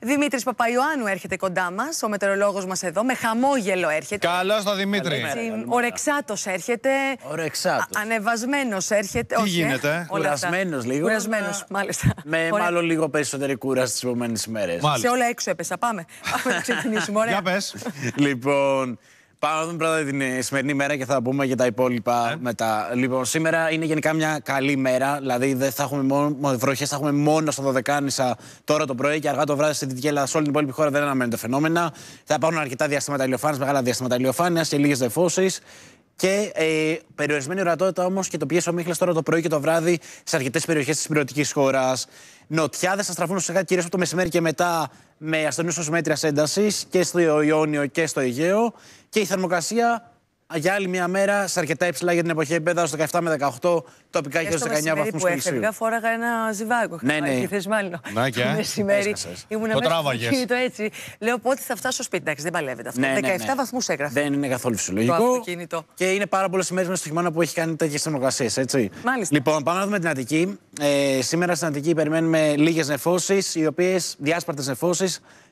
Δημήτρης Παπαϊωάννου έρχεται κοντά μας, ο μετεωρολόγος μας εδώ, με χαμόγελο έρχεται. Καλώς το Δημήτρη. Ορεξάτο έρχεται. Ορεξάτος. Ανεβασμένος έρχεται. Τι όχι, ε. γίνεται. Κουρασμένος λίγο. Κουρασμένος, μάλιστα. Με μάλλον λίγο περισσότερη κούρα στι επόμενε ημέρε. Σε όλα έξω έπεσα. Πάμε. Πάμε να ξεκινήσουμε. Ωραία. Για πες. λοιπόν, Πάμε να δούμε πρώτα την ε, σημερινή μέρα και θα πούμε για τα υπόλοιπα ε. μετά. Λοιπόν, σήμερα είναι γενικά μια καλή μέρα. Δηλαδή, δεν θα έχουμε μόνο βροχές, θα έχουμε μόνο στα Δωδεκάνησα τώρα το πρωί και αργά το βράδυ στην Δυτική Ελλάδα. Σε όλη την υπόλοιπη χώρα δεν αναμένονται φαινόμενα. Θα υπάρχουν αρκετά διαστήματα ηλιοφάνειας, μεγάλα διαστήματα ηλιοφάνειας και λίγες δεφώσει και ε, περιορισμένη ορατότητα όμως και το πιέσω ο Μίχλες τώρα το πρωί και το βράδυ σε αρκετές περιοχές της πυρωτικής χώρας. Νοτιάδες θα στραφούν ουσιαστικά κυρίω από το μεσημέρι και μετά με ασθενούς ως μέτρια ένταση και στο Ιόνιο και στο Αιγαίο. Και η θερμοκρασία για άλλη μια μέρα σε αρκετά υψηλά για την εποχή στο 17 με 18, τοπικά και στου 19 βαθμού Κελσίου. Εγώ φόραγα ένα ζυβάκι. Ναι, ναι. Και μάλλον. Να και. Το μεσημέρι ήμουν το τράβαγε. Το έτσι. Λέω πότε θα φτάσω στο σπίτι. Εντάξει, δεν παλεύεται αυτό. Ναι, 17 ναι, ναι. βαθμούς έγραφε. Δεν είναι καθόλου φυσιολογικό. Το Και είναι πάρα πολλές ημέρες μέσα στο χειμώνα που έχει κάνει τέτοιες θερμοκρασίες, έτσι. Μάλιστα. Λοιπόν, πάμε να δούμε την Αττική. Ε, σήμερα στην Αττική περιμένουμε λίγες νεφώσεις, οι οποίες διάσπαρτες νεφώσεις,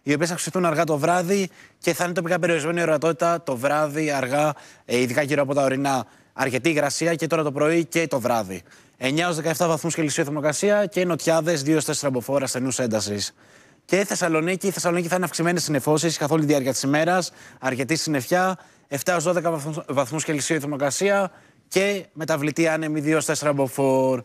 οι οποίες θα αυξηθούν αργά το βράδυ και θα είναι τοπικά περιορισμένη η ορατότητα το βράδυ αργά ε, ειδικά γύρω από τα ορεινά, αρκετή υγρασία και τώρα το πρωί και το βράδυ. 9-17 βαθμούς Κελσίου θερμοκρασία και νοτιάδες 2-4 αμποφόρα στενού έντασης. Και η Θεσσαλονίκη, η Θεσσαλονίκη θα είναι αυξημένε συνεφώσει καθ' όλη τη διάρκεια της ημέρας, αρκετή συννεφιά, 7-12 βαθμού Κελσίου θερμοκρασία και μεταβλητή άνεμη 2-4 αμποφόρ.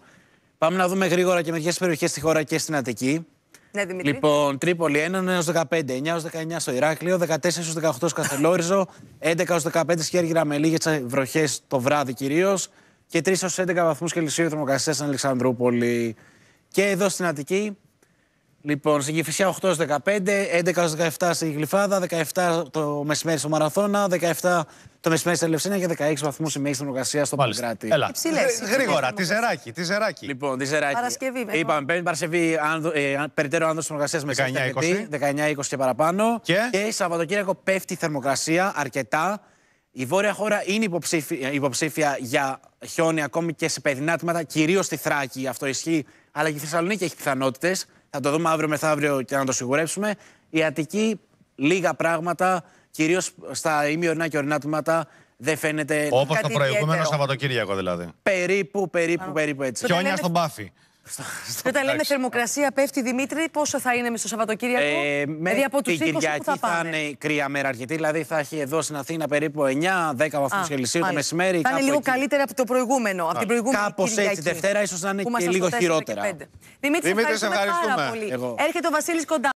Πάμε να δούμε γρήγορα και μερικές περιοχές στη χώρα και στην Αττική. Ναι, λοιπόν, Τρίπολη 1 έω 15, 9 ω 19 στο Ηράκλειο, 14 18 στο Καθελόριζο, 11 έω 15 σχέργυρα με λίγες βροχές το βράδυ κυρίως και 3 έω 11 βαθμούς Κελσίου θερμοκρασία στην Αλεξανδρούπολη. Και εδώ στην Αττική Λοιπόν, στην κηφισια 8 8-15, 11-17 στη Γλυφάδα, 17 το μεσημέρι στο Μαραθώνα, 17 το μεσημέρι στη Ελευσίνα και 16 βαθμού η μέγιστη θερμοκρασία στο Παγκράτη. Έλα. Υψηλές, ε, Γρήγορα, τη ζεράκι, τη ζεράκι. Λοιπόν, τη ζεράκι. Παρασκευή. Είπαμε πέμπτη Παρασκευή, ε, περιττέρω άνδρο θερμοκρασία με 19-20 και παραπάνω. Και, και Σαββατοκύριακο πέφτει η θερμοκρασία αρκετά. Η βόρεια χώρα είναι υποψήφια, ε, υποψήφια για χιόνι ακόμη και σε παιδινά τμήματα, κυρίως στη Θράκη. Αυτό ισχύει, αλλά και η Θεσσαλονίκη έχει πιθανότητες. Θα το δούμε αύριο μεθαύριο και να το σιγουρέψουμε. Η Αττική, λίγα πράγματα, κυρίως στα ήμιορνά και ορεινά τμήματα, δεν φαίνεται. Όπως το προηγούμενο Σαββατοκύριακο δηλαδή. Περίπου, περίπου, περίπου έτσι. Χιόνια στον πάφι. Στο, Όταν λέμε θερμοκρασία πέφτει, Δημήτρη, πόσο θα είναι ε, με στο Σαββατοκύριακο. Ε, δηλαδή από τους Κυριακή θα, θα είναι κρύα μέρα αρκετή. Δηλαδή θα έχει εδώ στην Αθήνα περίπου 9-10 βαθμούς Κελσίου το μεσημέρι. Θα είναι λίγο καλύτερα από το προηγούμενο. Από την προηγούμενη Κάπως έτσι, Δευτέρα ίσως να είναι και λίγο χειρότερα. Δημήτρη, σε ευχαριστούμε πάρα πολύ. Έρχεται ο Βασίλης κοντά.